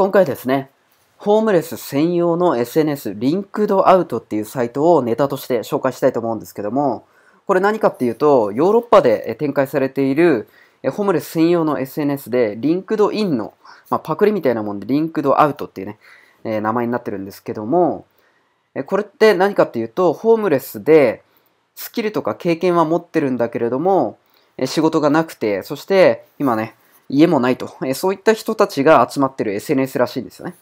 今回ですね、ホームレス専用の SNS、リンクドアウトっていうサイトをネタとして紹介したいと思うんですけども、これ何かっていうと、ヨーロッパで展開されているホームレス専用の SNS で、リンクドインの、まあ、パクリみたいなもんで、リンクドアウトっていうね、えー、名前になってるんですけども、これって何かっていうと、ホームレスでスキルとか経験は持ってるんだけれども、仕事がなくて、そして今ね、家もないと、えそういった人たちが集まってる SNS らしいんですよね。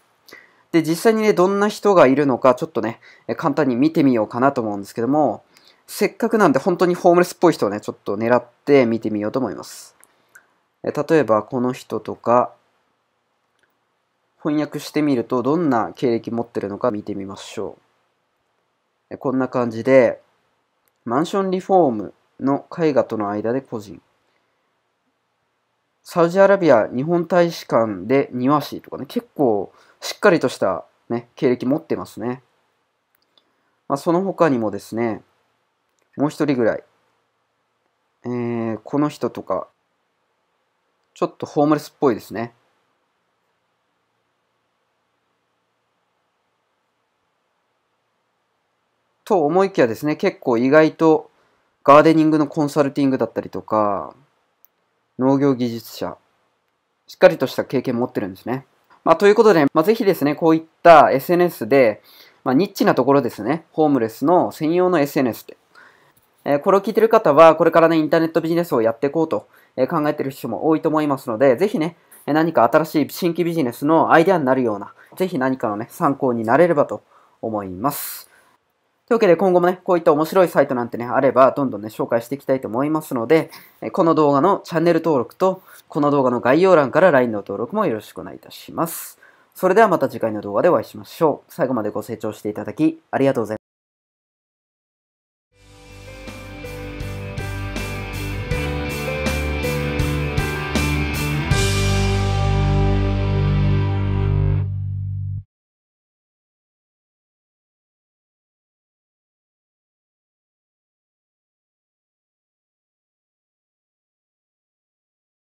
で、実際にね、どんな人がいるのか、ちょっとね、簡単に見てみようかなと思うんですけども、せっかくなんで本当にホームレスっぽい人をね、ちょっと狙って見てみようと思います。例えば、この人とか、翻訳してみると、どんな経歴持ってるのか見てみましょう。こんな感じで、マンションリフォームの絵画との間で個人。サウジアラビア日本大使館で庭師とかね、結構しっかりとした、ね、経歴持ってますね。まあ、その他にもですね、もう一人ぐらい、えー、この人とか、ちょっとホームレスっぽいですね。と思いきやですね、結構意外とガーデニングのコンサルティングだったりとか、農業技術者、しっかりとした経験持ってるんですね。まあ、ということで、まあ、ぜひですね、こういった SNS で、まあ、ニッチなところですね、ホームレスの専用の SNS で、えー、これを聞いてる方は、これからね、インターネットビジネスをやっていこうと、えー、考えてる人も多いと思いますので、ぜひね、何か新しい新規ビジネスのアイデアになるような、ぜひ何かのね、参考になれればと思います。というわけで今後もね、こういった面白いサイトなんてね、あれば、どんどんね、紹介していきたいと思いますので、この動画のチャンネル登録と、この動画の概要欄から LINE の登録もよろしくお願いいたします。それではまた次回の動画でお会いしましょう。最後までご清聴していただき、ありがとうございます。